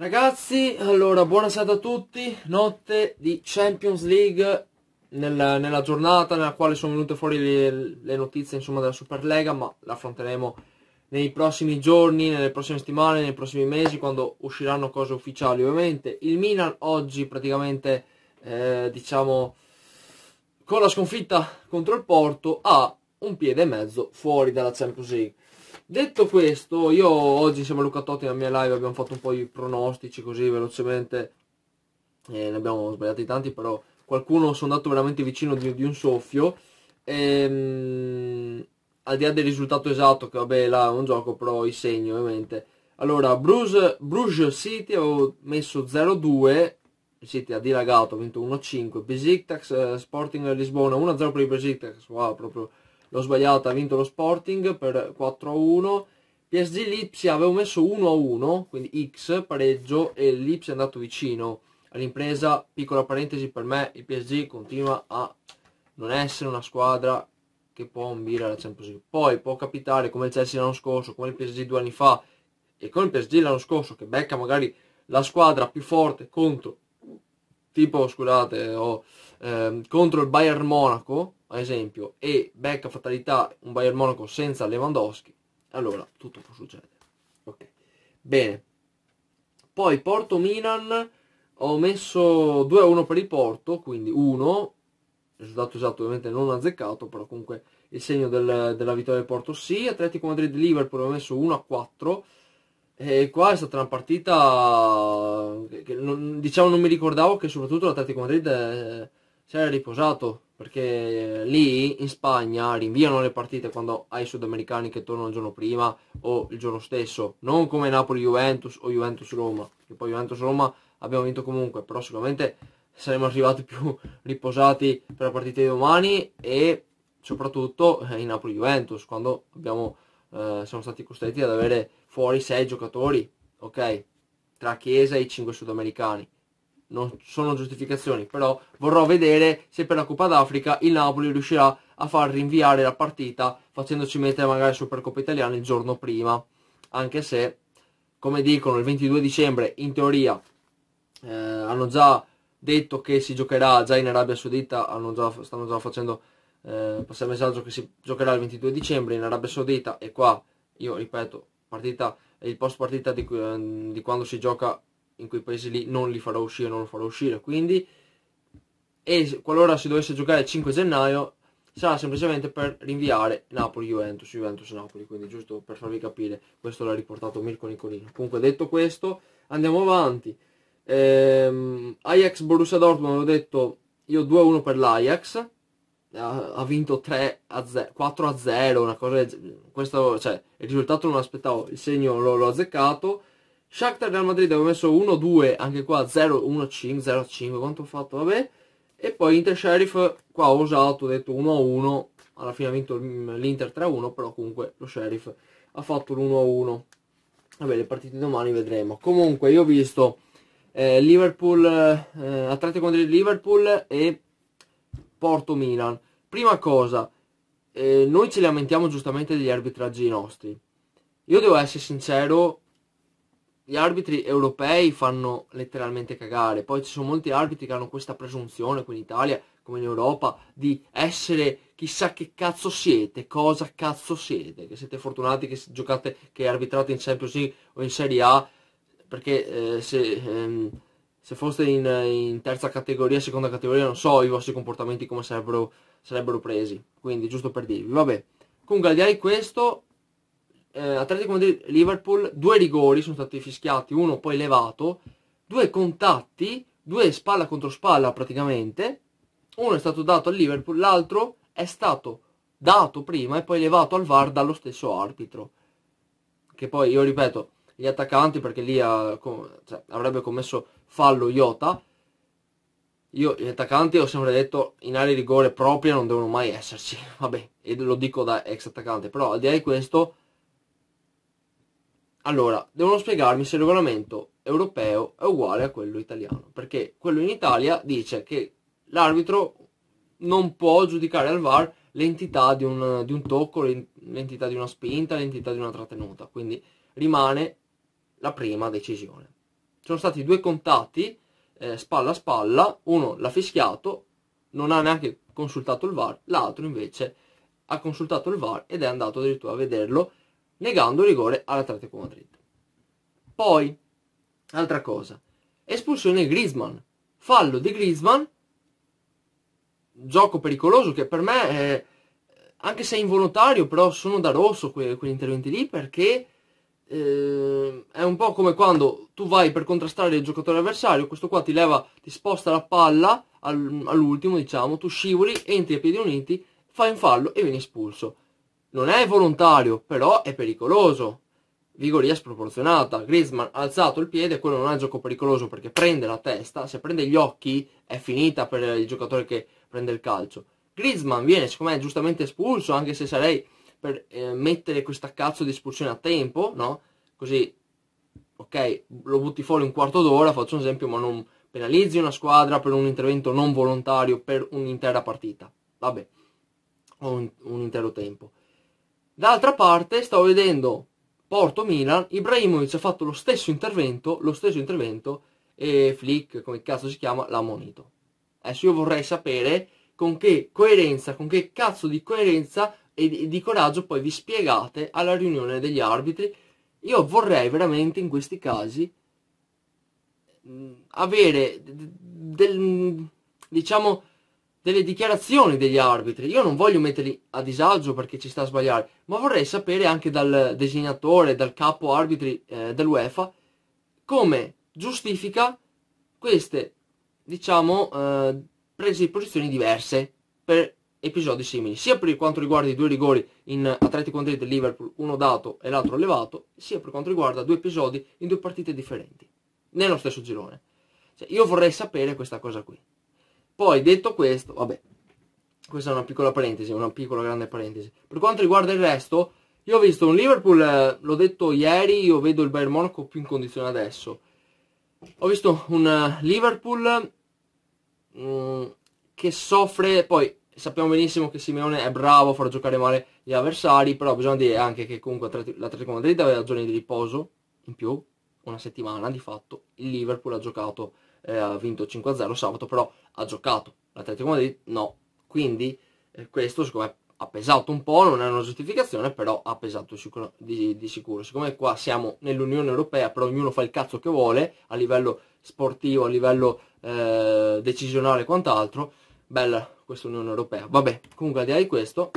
Ragazzi, allora, buona a tutti, notte di Champions League, nella, nella giornata nella quale sono venute fuori le, le notizie insomma, della Superlega, ma l'affronteremo nei prossimi giorni, nelle prossime settimane, nei prossimi mesi, quando usciranno cose ufficiali ovviamente. Il Milan oggi praticamente, eh, diciamo, con la sconfitta contro il Porto, ha un piede e mezzo fuori dalla Champions League. Detto questo, io oggi insieme a Luca Totti nella mia live abbiamo fatto un po' i pronostici così velocemente, eh, ne abbiamo sbagliati tanti, però qualcuno sono andato veramente vicino di, di un soffio. Ehm, al di là del risultato esatto, che vabbè là è un gioco, però i segni ovviamente. Allora, Bruce, Bruce City ho messo 0-2, City ha dilagato, ha vinto 1-5, Besiktas eh, Sporting Lisbona 1-0 per il Besiktas, wow, proprio l'ho sbagliata, ha vinto lo Sporting per 4-1. PSG Lipsia avevo messo 1-1, quindi X, pareggio, e Lipsia è andato vicino all'impresa. Piccola parentesi, per me il PSG continua a non essere una squadra che può ambire alla Champions League. Poi può capitare, come il Chelsea l'anno scorso, come il PSG due anni fa, e con il PSG l'anno scorso, che becca magari la squadra più forte contro, tipo, scusate, ho... Oh, ehm, contro il Bayern Monaco, ad esempio, e becca fatalità un Bayern Monaco senza Lewandowski, allora tutto può succedere. Ok, bene. Poi Porto-Milan, ho messo 2-1 per il Porto, quindi 1, risultato esatto ovviamente non azzeccato, però comunque il segno del, della vittoria del Porto sì, Atletico Madrid-Liverpool ho messo 1-4, e qua è stata una partita che non, diciamo non mi ricordavo che soprattutto l'Atletico Madrid eh, si era riposato perché lì in Spagna rinviano le partite quando hai i sudamericani che tornano il giorno prima o il giorno stesso, non come Napoli-Juventus o Juventus-Roma, che poi Juventus-Roma abbiamo vinto comunque, però sicuramente saremmo arrivati più riposati per la partita di domani e soprattutto eh, in Napoli-Juventus, quando abbiamo, eh, siamo stati costretti ad avere fuori sei giocatori, ok? Tra Chiesa e i cinque sudamericani non sono giustificazioni, però vorrò vedere se per la Coppa d'Africa il Napoli riuscirà a far rinviare la partita facendoci mettere magari Supercoppa Italiana il giorno prima, anche se, come dicono, il 22 dicembre in teoria eh, hanno già detto che si giocherà già in Arabia Saudita, già, stanno già facendo eh, passare il messaggio che si giocherà il 22 dicembre in Arabia Saudita e qua, io ripeto, partita, il post partita di, eh, di quando si gioca in quei paesi lì non li farò uscire, non lo farò uscire, quindi e qualora si dovesse giocare il 5 gennaio sarà semplicemente per rinviare Napoli-Juventus, Juventus-Napoli, quindi giusto per farvi capire, questo l'ha riportato Mirko Nicolino. Comunque detto questo, andiamo avanti. Ehm, Ajax Borussia Dortmund, ho detto io 2-1 per l'Ajax, ha, ha vinto 4-0, una cosa, questo, cioè, il risultato non l'aspettavo, il segno l'ho, l'ho azzeccato, Shakhtar Real Madrid avevo messo 1-2, anche qua 0-1-5, 0-5, quanto ho fatto, vabbè. E poi Inter Sheriff, qua ho usato, ho detto 1-1, alla fine ha vinto mm, l'Inter 3-1, però comunque lo Sheriff ha fatto l'1-1. Vabbè, le partite di domani vedremo. Comunque, io ho visto eh, Liverpool, eh, Atletico Madrid Liverpool e Porto Milan. Prima cosa, eh, noi ci lamentiamo giustamente degli arbitraggi nostri. Io devo essere sincero, gli arbitri europei fanno letteralmente cagare, poi ci sono molti arbitri che hanno questa presunzione qui in Italia, come in Europa, di essere chissà che cazzo siete, cosa cazzo siete, che siete fortunati che giocate, che arbitrate in Champions League o in Serie A, perché eh, se, ehm, se, foste in, in, terza categoria, seconda categoria, non so i vostri comportamenti come sarebbero, sarebbero presi, quindi giusto per dirvi, vabbè. Comunque al di là di questo, eh, Atletico Madrid-Liverpool, due rigori sono stati fischiati, uno poi levato, due contatti, due spalla contro spalla praticamente, uno è stato dato al Liverpool, l'altro è stato dato prima e poi levato al VAR dallo stesso arbitro. Che poi, io ripeto, gli attaccanti, perché lì ha, cioè, avrebbe commesso fallo Iota, io gli attaccanti ho sempre detto in area di rigore propria non devono mai esserci, vabbè, e lo dico da ex attaccante, però al di là di questo allora, devono spiegarmi se il regolamento europeo è uguale a quello italiano, perché quello in Italia dice che l'arbitro non può giudicare al VAR l'entità di un, di un tocco, l'entità di una spinta, l'entità di una trattenuta, quindi rimane la prima decisione. sono stati due contatti eh, spalla a spalla, uno l'ha fischiato, non ha neanche consultato il VAR, l'altro invece ha consultato il VAR ed è andato addirittura a vederlo negando rigore all'Atletico Madrid. Poi, altra cosa, espulsione Griezmann, fallo di Griezmann, gioco pericoloso che per me, è, anche se è involontario, però sono da rosso que- quegli interventi lì perché eh, è un po' come quando tu vai per contrastare il giocatore avversario, questo qua ti leva, ti sposta la palla all'ultimo, diciamo, tu scivoli, entri a piedi uniti, fai un fallo e vieni espulso non è volontario, però è pericoloso. Vigoria sproporzionata. Griezmann ha alzato il piede, quello non è un gioco pericoloso perché prende la testa, se prende gli occhi è finita per il giocatore che prende il calcio. Griezmann viene, siccome me, giustamente espulso, anche se sarei per eh, mettere questa cazzo di espulsione a tempo, no? Così, ok, lo butti fuori un quarto d'ora, faccio un esempio, ma non penalizzi una squadra per un intervento non volontario per un'intera partita. Vabbè, o un, un intero tempo. D'altra parte stavo vedendo Porto Milan, Ibrahimovic ha fatto lo stesso intervento, lo stesso intervento e Flick, come cazzo si chiama, l'ha monito. Adesso io vorrei sapere con che coerenza, con che cazzo di coerenza e di, di coraggio poi vi spiegate alla riunione degli arbitri. Io vorrei veramente in questi casi mm, avere del, diciamo delle dichiarazioni degli arbitri. Io non voglio metterli a disagio perché ci sta a sbagliare, ma vorrei sapere anche dal designatore, dal capo arbitri eh, dell'UEFA, come giustifica queste, diciamo, eh, prese di posizioni diverse per episodi simili, sia per quanto riguarda i due rigori in Atletico Madrid e Liverpool, uno dato e l'altro levato, sia per quanto riguarda due episodi in due partite differenti, nello stesso girone. Cioè, io vorrei sapere questa cosa qui. Poi detto questo, vabbè, questa è una piccola parentesi, una piccola grande parentesi. Per quanto riguarda il resto, io ho visto un Liverpool, eh, l'ho detto ieri, io vedo il Bayern Monaco più in condizione adesso. Ho visto un eh, Liverpool mh, mm, che soffre, poi sappiamo benissimo che Simeone è bravo a far giocare male gli avversari, però bisogna dire anche che comunque l'Atletico Madrid aveva giorni di riposo in più, una settimana di fatto, il Liverpool ha giocato eh, ha vinto 5-0 sabato, però ha giocato. L'Atletico Madrid no. Quindi eh, questo secondo ha pesato un po', non è una giustificazione, però ha pesato sicuro, di, di, sicuro. Siccome qua siamo nell'Unione Europea, però ognuno fa il cazzo che vuole, a livello sportivo, a livello eh, decisionale e quant'altro, bella questa Unione Europea. Vabbè, comunque al di là di questo,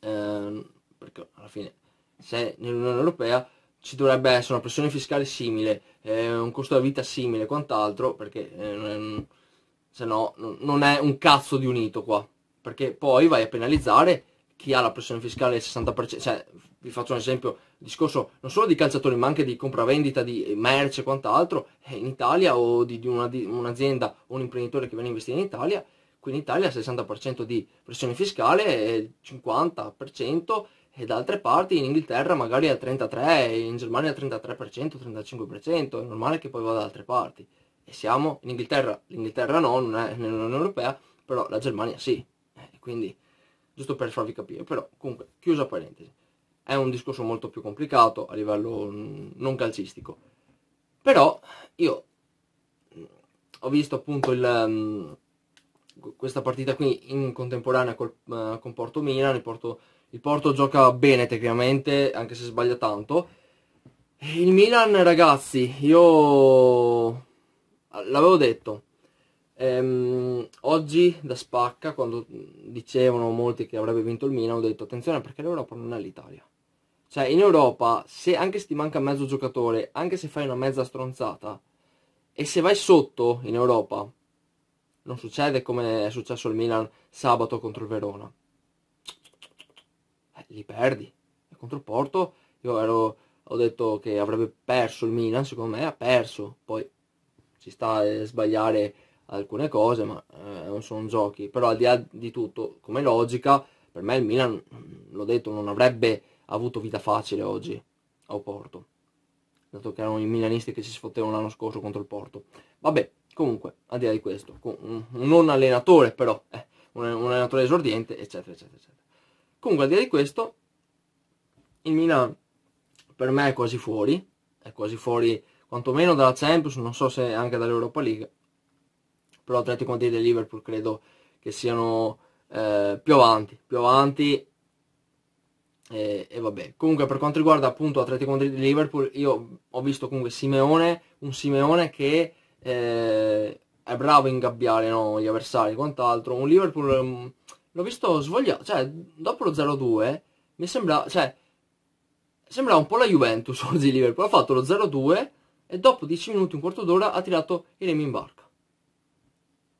ehm, perché alla fine se nell'Unione Europea, ci dovrebbe essere una pressione fiscale simile, eh, un costo della vita simile e quant'altro, perché eh, se no non è un cazzo di unito qua, perché poi vai a penalizzare chi ha la pressione fiscale del 60%, cioè vi faccio un esempio, discorso non solo di calciatori ma anche di compravendita di merce e quant'altro, eh, in Italia o di, di un'azienda un o un imprenditore che viene a investire in Italia, qui in Italia 60% di pressione fiscale, e 50% e da altre parti in Inghilterra magari al 33, in Germania al 33%, 35%, è normale che poi vada da altre parti. E siamo in Inghilterra, l'Inghilterra no, non è nell'Unione Europea, però la Germania sì. Eh, quindi, giusto per farvi capire, però comunque, chiusa parentesi, è un discorso molto più complicato a livello mm, non calcistico. Però io mm, ho visto appunto il... Um, questa partita qui in contemporanea col, uh, con Porto Milan, il Porto il Porto gioca bene tecnicamente, anche se sbaglia tanto. Il Milan, ragazzi, io l'avevo detto. Ehm, oggi da spacca, quando dicevano molti che avrebbe vinto il Milan, ho detto attenzione perché l'Europa non è l'Italia. Cioè, in Europa, se, anche se ti manca mezzo giocatore, anche se fai una mezza stronzata, e se vai sotto in Europa, non succede come è successo al Milan sabato contro il Verona li perdi. E contro il Porto io ero, ho detto che avrebbe perso il Milan, secondo me ha perso. Poi ci sta a sbagliare alcune cose, ma eh, non sono giochi. Però al di là di tutto, come logica, per me il Milan, l'ho detto, non avrebbe avuto vita facile oggi a Oporto. Dato che erano i milanisti che si sfottevano l'anno scorso contro il Porto. Vabbè, comunque, al di là di questo, un, non allenatore però, eh, un, un allenatore esordiente, eccetera, eccetera, eccetera. Comunque, al di là di questo, il Milan per me è quasi fuori, è quasi fuori quantomeno dalla Champions, non so se anche dall'Europa League, però Atletico Madrid e Liverpool credo che siano eh, più avanti, più avanti e, e, vabbè. Comunque per quanto riguarda appunto Atletico Madrid e Liverpool, io ho visto comunque Simeone, un Simeone che eh, è bravo a ingabbiare no? gli avversari quant'altro, un Liverpool mm, l'ho visto svogliato, cioè dopo lo 0-2 mi sembrava, cioè, sembra un po' la Juventus oggi Liverpool, ha fatto lo 0-2 e dopo 10 minuti, un quarto d'ora ha tirato il remi in barca.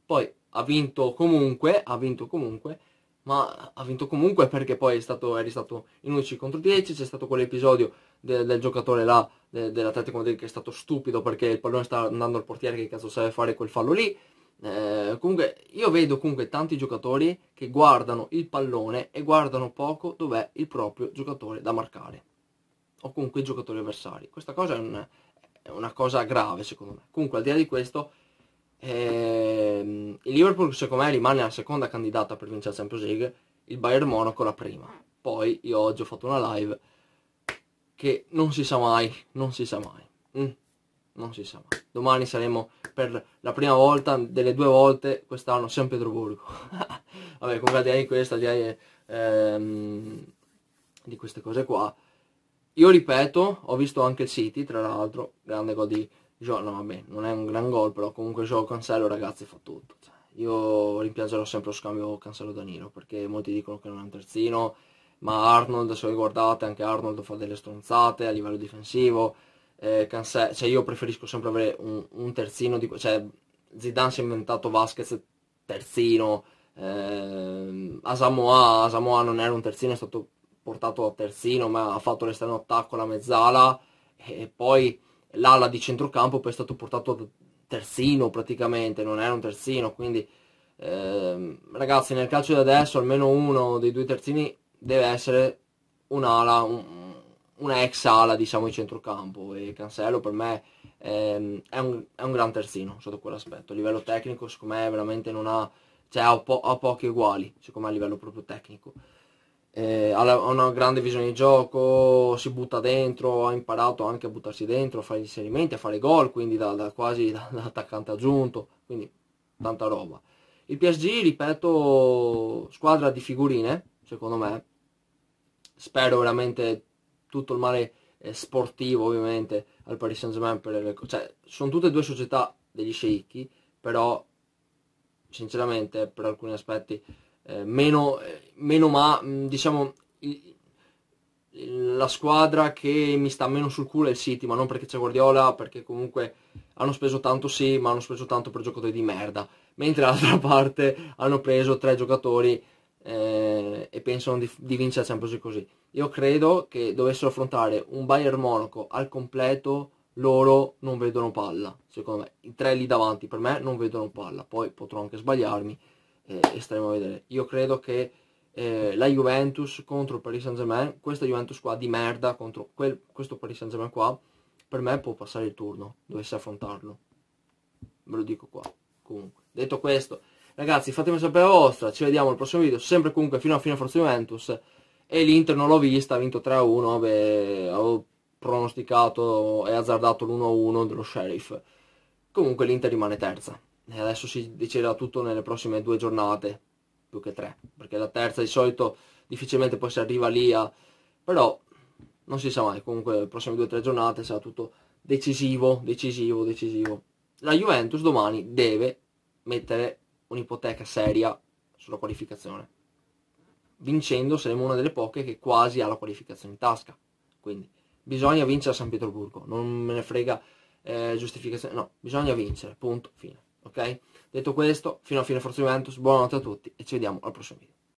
Poi ha vinto comunque, ha vinto comunque, ma ha vinto comunque perché poi è stato, eri stato in 11 contro 10, c'è stato quell'episodio de, del giocatore là de, dell'Atletico Madrid che è stato stupido perché il pallone sta andando al portiere che cazzo serve fare quel fallo lì, eh, comunque io vedo comunque tanti giocatori che guardano il pallone e guardano poco dov'è il proprio giocatore da marcare o comunque i giocatori avversari questa cosa è, un, è una cosa grave secondo me comunque al di là di questo eh, il Liverpool secondo me rimane la seconda candidata per vincere la Champions League il Bayern Monaco la prima poi io oggi ho fatto una live che non si sa mai non si sa mai mm non si sa mai. Domani saremo per la prima volta, delle due volte, quest'anno a San Pietroburgo. Vabbè, comunque direi questa, direi ehm, di queste cose qua. Io ripeto, ho visto anche il City, tra l'altro, grande gol di Joe, no vabbè, non è un gran gol, però comunque Joe Cancello, ragazzi, fa tutto. Cioè, io rimpiangerò sempre lo scambio Cancelo-Danilo, perché molti dicono che non è un terzino, ma Arnold, se voi guardate, anche Arnold fa delle stronzate a livello difensivo, eh, Cancè, cioè io preferisco sempre avere un, un terzino, di, cioè Zidane si è inventato Vasquez terzino, eh, ehm, Asamoa, Asamoa non era un terzino, è stato portato a terzino, ma ha fatto l'esterno attacco, la mezzala, e poi l'ala di centrocampo poi è stato portato a terzino praticamente, non era un terzino, quindi eh, ragazzi nel calcio di adesso almeno uno dei due terzini deve essere un'ala, un, una ex ala diciamo di centrocampo e Cancelo per me ehm, è, un, è, un, gran terzino sotto quell'aspetto a livello tecnico secondo me veramente non ha cioè ha, po- ha pochi uguali secondo me a livello proprio tecnico eh, ha una grande visione di gioco si butta dentro ha imparato anche a buttarsi dentro a fare gli inserimenti a fare gol quindi da, da quasi da, da attaccante aggiunto quindi tanta roba il PSG ripeto squadra di figurine secondo me spero veramente tutto il male eh, sportivo ovviamente al Paris Saint-Germain, le... cioè, sono tutte e due società degli sceicchi, però sinceramente per alcuni aspetti eh, meno, eh, meno, ma mm, diciamo la squadra che mi sta meno sul culo è il City, ma non perché c'è Guardiola, perché comunque hanno speso tanto sì, ma hanno speso tanto per giocatori di merda, mentre l'altra parte hanno preso tre giocatori eh, e pensano di, di vincere la Champions così. Io credo che dovessero affrontare un Bayern Monaco al completo, loro non vedono palla, secondo me. I tre lì davanti per me non vedono palla, poi potrò anche sbagliarmi eh, e staremo a vedere. Io credo che eh, la Juventus contro il Paris Saint-Germain, questa Juventus qua di merda contro quel, questo Paris Saint-Germain qua, per me può passare il turno, dovesse affrontarlo. Ve lo dico qua. Comunque, detto questo, Ragazzi, fatemi sapere la vostra, ci vediamo al prossimo video, sempre comunque fino a fine Forza Juventus. E l'Inter non l'ho vista, ha vinto 3-1, beh, avevo pronosticato e azzardato l'1-1 dello Sheriff. Comunque l'Inter rimane terza. E adesso si deciderà tutto nelle prossime due giornate, più che tre, perché la terza di solito difficilmente poi si arriva lì a... Però non si sa mai, comunque le prossime due o tre giornate sarà tutto decisivo, decisivo, decisivo. La Juventus domani deve mettere un'ipoteca seria sulla qualificazione. Vincendo saremo una delle poche che quasi ha la qualificazione in tasca. Quindi bisogna vincere a San Pietroburgo, non me ne frega eh, giustificazione, no, bisogna vincere, punto, fine. Ok? Detto questo, fino a fine Forza Juventus, buonanotte a tutti e ci vediamo al prossimo video.